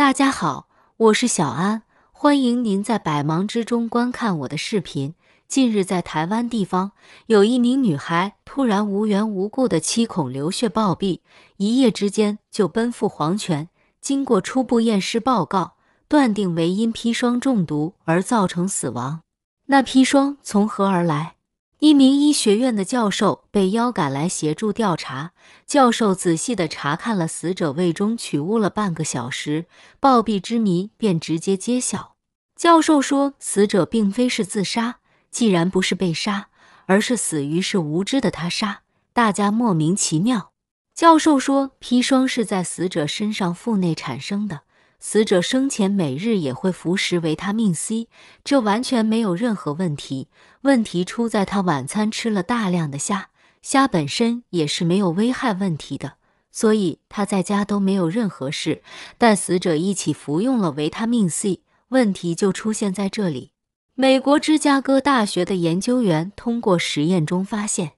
大家好，我是小安，欢迎您在百忙之中观看我的视频。近日在台湾地方，有一名女孩突然无缘无故的七孔流血暴毙，一夜之间就奔赴黄泉。经过初步验尸报告，断定为因砒霜中毒而造成死亡。那砒霜从何而来？一名医学院的教授被邀赶来协助调查。教授仔细的查看了死者胃中取物了半个小时，暴毙之谜便直接揭晓。教授说，死者并非是自杀，既然不是被杀，而是死于是无知的他杀，大家莫名其妙。教授说，砒霜是在死者身上腹内产生的。死者生前每日也会服食维他命 C，这完全没有任何问题。问题出在他晚餐吃了大量的虾，虾本身也是没有危害问题的，所以他在家都没有任何事。但死者一起服用了维他命 C，问题就出现在这里。美国芝加哥大学的研究员通过实验中发现，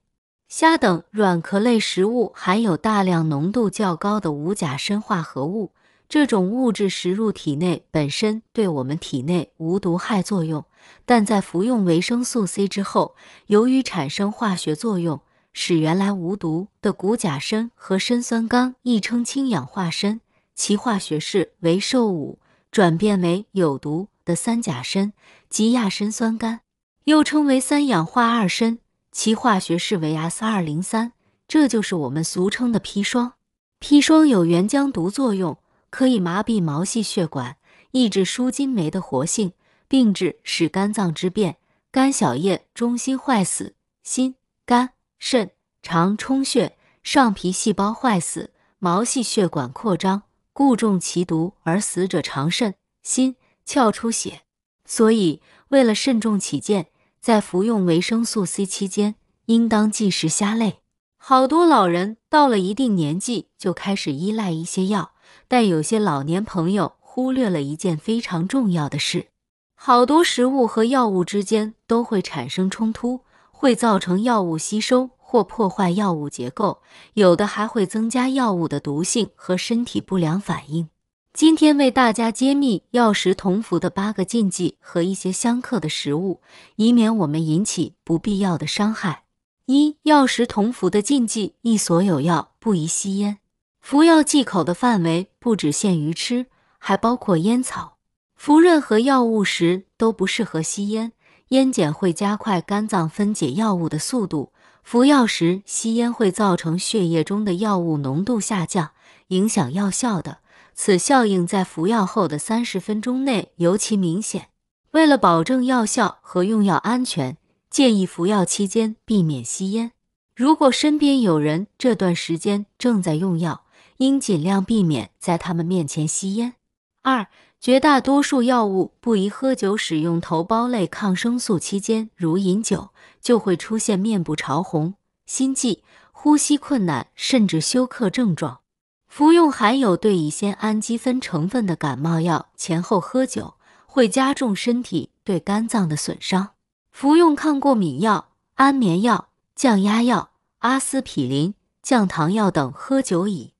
虾等软壳类食物含有大量浓度较高的无甲砷化合物。这种物质食入体内本身对我们体内无毒害作用，但在服用维生素 C 之后，由于产生化学作用，使原来无毒的骨甲砷和砷酸酐（亦称氢氧化砷），其化学式为 a 五，转变为有毒的三甲砷及亚砷酸酐，又称为三氧化二砷，其化学式为 s 二零三。这就是我们俗称的砒霜。砒霜有原浆毒作用。可以麻痹毛细血管，抑制舒筋酶的活性，并致使肝脏之变，肝小叶中心坏死，心、肝、肾、肠充血，上皮细胞坏死，毛细血管扩张，故中其毒而死者常肾、心、窍出血。所以，为了慎重起见，在服用维生素 C 期间，应当忌食虾类。好多老人到了一定年纪，就开始依赖一些药。但有些老年朋友忽略了一件非常重要的事：好多食物和药物之间都会产生冲突，会造成药物吸收或破坏药物结构，有的还会增加药物的毒性和身体不良反应。今天为大家揭秘药食同服的八个禁忌和一些相克的食物，以免我们引起不必要的伤害。一、药食同服的禁忌：一、所有药不宜吸烟。服药忌口的范围不只限于吃，还包括烟草。服任何药物时都不适合吸烟，烟碱会加快肝脏分解药物的速度。服药时吸烟会造成血液中的药物浓度下降，影响药效的。此效应在服药后的三十分钟内尤其明显。为了保证药效和用药安全，建议服药期间避免吸烟。如果身边有人这段时间正在用药，应尽量避免在他们面前吸烟。二，绝大多数药物不宜喝酒。使用头孢类抗生素期间，如饮酒，就会出现面部潮红、心悸、呼吸困难，甚至休克症状。服用含有对乙酰氨基酚成分的感冒药前后喝酒，会加重身体对肝脏的损伤。服用抗过敏药、安眠药、降压药、阿司匹林、降糖药等喝酒，以。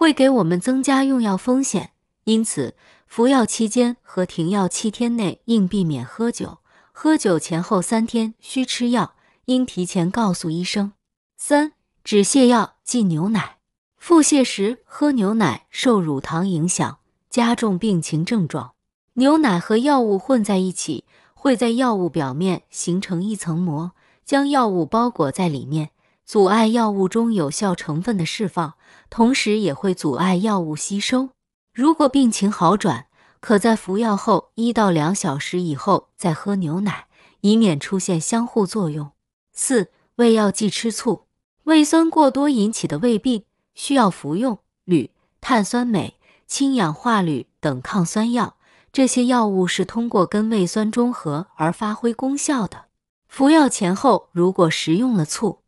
会给我们增加用药风险，因此服药期间和停药七天内应避免喝酒。喝酒前后三天需吃药，应提前告诉医生。三、止泻药忌牛奶。腹泻时喝牛奶受乳糖影响，加重病情症状。牛奶和药物混在一起，会在药物表面形成一层膜，将药物包裹在里面。阻碍药物中有效成分的释放，同时也会阻碍药物吸收。如果病情好转，可在服药后一到两小时以后再喝牛奶，以免出现相互作用。四、胃药忌吃醋。胃酸过多引起的胃病需要服用铝碳酸镁、氢氧化铝等抗酸药，这些药物是通过跟胃酸中和而发挥功效的。服药前后如果食用了醋，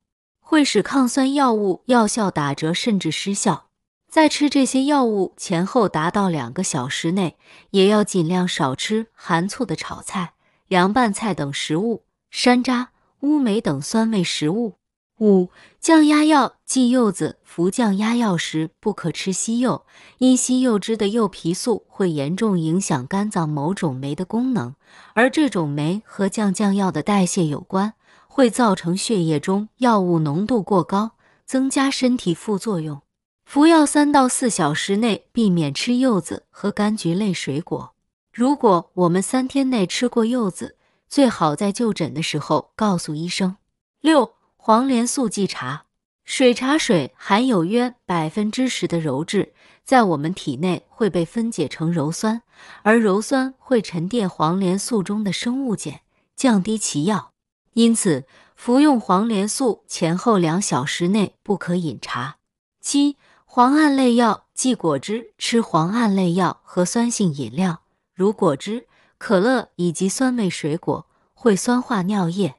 会使抗酸药物药效打折甚至失效，在吃这些药物前后达到两个小时内，也要尽量少吃含醋的炒菜、凉拌菜等食物，山楂、乌梅等酸味食物。五、降压药忌柚子。服降压药时不可吃西柚，因西柚汁的柚皮素会严重影响肝脏某种酶的功能，而这种酶和降降药的代谢有关。会造成血液中药物浓度过高，增加身体副作用。服药三到四小时内避免吃柚子和柑橘类水果。如果我们三天内吃过柚子，最好在就诊的时候告诉医生。六、黄连素剂茶、水茶水含有约百分之十的鞣质，在我们体内会被分解成鞣酸，而鞣酸会沉淀黄连素中的生物碱，降低其药。因此，服用黄连素前后两小时内不可饮茶。七、磺胺类药忌果汁。吃磺胺类药和酸性饮料，如果汁、可乐以及酸味水果，会酸化尿液，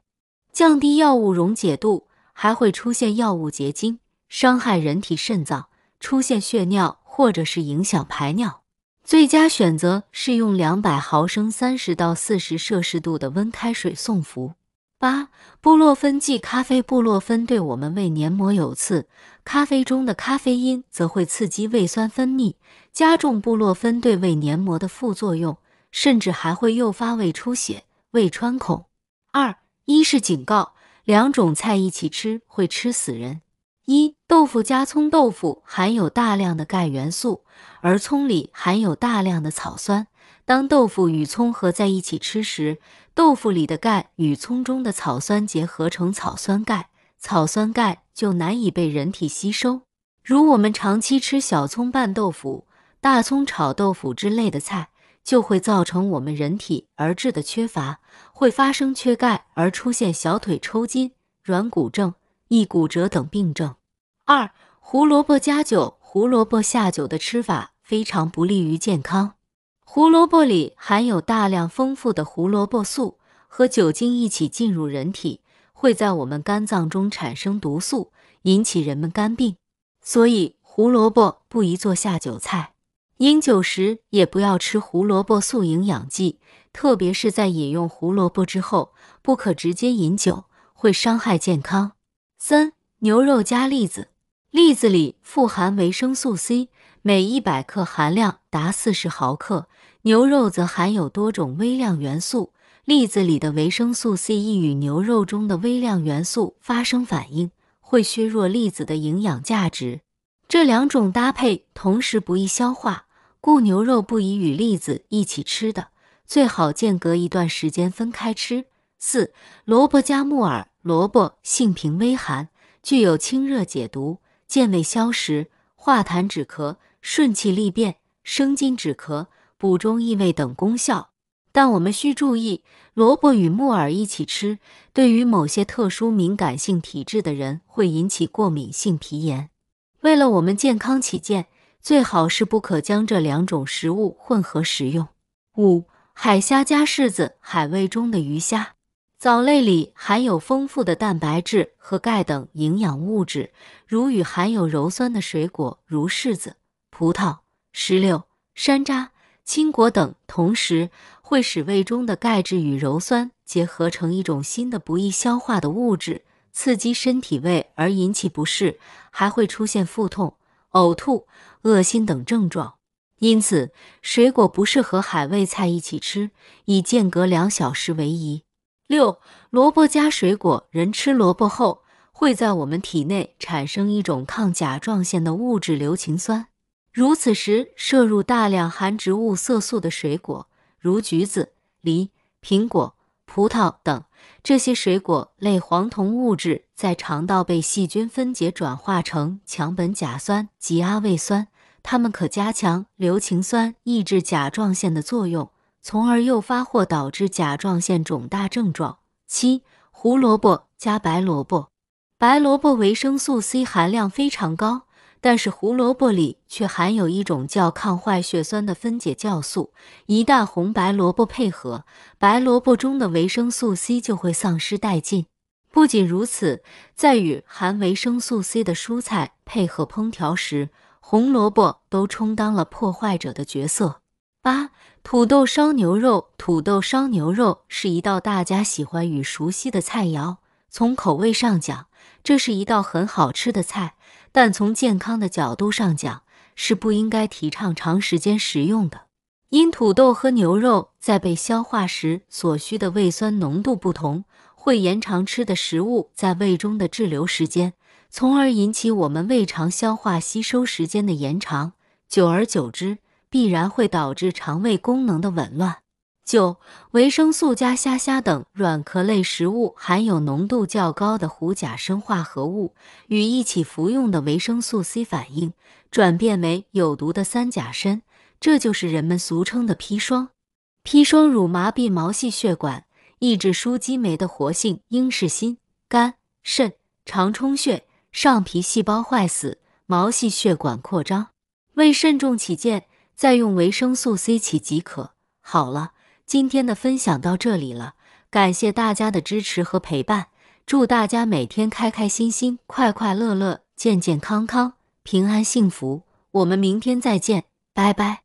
降低药物溶解度，还会出现药物结晶，伤害人体肾脏，出现血尿或者是影响排尿。最佳选择是用两百毫升三十到四十摄氏度的温开水送服。八布洛芬即咖啡。布洛芬对我们胃黏膜有刺，咖啡中的咖啡因则会刺激胃酸分泌，加重布洛芬对胃黏膜的副作用，甚至还会诱发胃出血、胃穿孔。二一是警告，两种菜一起吃会吃死人。一豆腐加葱。豆腐含有大量的钙元素，而葱里含有大量的草酸。当豆腐与葱合在一起吃时，豆腐里的钙与葱中的草酸结合成草酸钙，草酸钙就难以被人体吸收。如我们长期吃小葱拌豆腐、大葱炒豆腐之类的菜，就会造成我们人体而致的缺乏，会发生缺钙而出现小腿抽筋、软骨症、易骨折等病症。二、胡萝卜加酒，胡萝卜下酒的吃法非常不利于健康。胡萝卜里含有大量丰富的胡萝卜素，和酒精一起进入人体会在我们肝脏中产生毒素，引起人们肝病。所以胡萝卜不宜做下酒菜，饮酒时也不要吃胡萝卜素营养剂，特别是在饮用胡萝卜之后，不可直接饮酒，会伤害健康。三、牛肉加栗子，栗子里富含维生素 C。每一百克含量达四十毫克。牛肉则含有多种微量元素，栗子里的维生素 C 与牛肉中的微量元素发生反应，会削弱栗子的营养价值。这两种搭配同时不易消化，故牛肉不宜与栗子一起吃的，最好间隔一段时间分开吃。四、萝卜加木耳，萝卜性平微寒，具有清热解毒、健胃消食、化痰止咳。顺气利便、生津止咳、补中益胃等功效，但我们需注意，萝卜与木耳一起吃，对于某些特殊敏感性体质的人会引起过敏性皮炎。为了我们健康起见，最好是不可将这两种食物混合食用。五、海虾加柿子，海味中的鱼虾、藻类里含有丰富的蛋白质和钙等营养物质，如与含有鞣酸的水果如柿子。葡萄、石榴、山楂、青果等，同时会使胃中的钙质与鞣酸结合成一种新的不易消化的物质，刺激身体胃而引起不适，还会出现腹痛、呕吐、恶心等症状。因此，水果不适合海味菜一起吃，以间隔两小时为宜。六、萝卜加水果，人吃萝卜后会在我们体内产生一种抗甲状腺的物质——硫氰酸。如此时摄入大量含植物色素的水果，如橘子、梨、苹果、葡萄等，这些水果类黄酮物质在肠道被细菌分解转化成羟苯甲酸及阿魏酸，它们可加强硫氰酸抑制甲状腺的作用，从而诱发或导致甲状腺肿大症状。七、胡萝卜加白萝卜，白萝卜维生素 C 含量非常高。但是胡萝卜里却含有一种叫抗坏血酸的分解酵素，一旦红白萝卜配合，白萝卜中的维生素 C 就会丧失殆尽。不仅如此，在与含维生素 C 的蔬菜配合烹调时，红萝卜都充当了破坏者的角色。八、土豆烧牛肉，土豆烧牛肉是一道大家喜欢与熟悉的菜肴。从口味上讲，这是一道很好吃的菜。但从健康的角度上讲，是不应该提倡长时间食用的。因土豆和牛肉在被消化时所需的胃酸浓度不同，会延长吃的食物在胃中的滞留时间，从而引起我们胃肠消化吸收时间的延长，久而久之，必然会导致肠胃功能的紊乱。九维生素加虾虾等软壳类食物含有浓度较高的胡甲砷化合物，与一起服用的维生素 C 反应，转变为有毒的三甲砷，这就是人们俗称的砒霜。砒霜乳麻痹毛细血管，抑制舒基酶的活性，应是心、肝、肾、肠充血，上皮细胞坏死，毛细血管扩张。为慎重起见，再用维生素 C 起即可。好了。今天的分享到这里了，感谢大家的支持和陪伴，祝大家每天开开心心、快快乐乐、健健康康、平安幸福。我们明天再见，拜拜。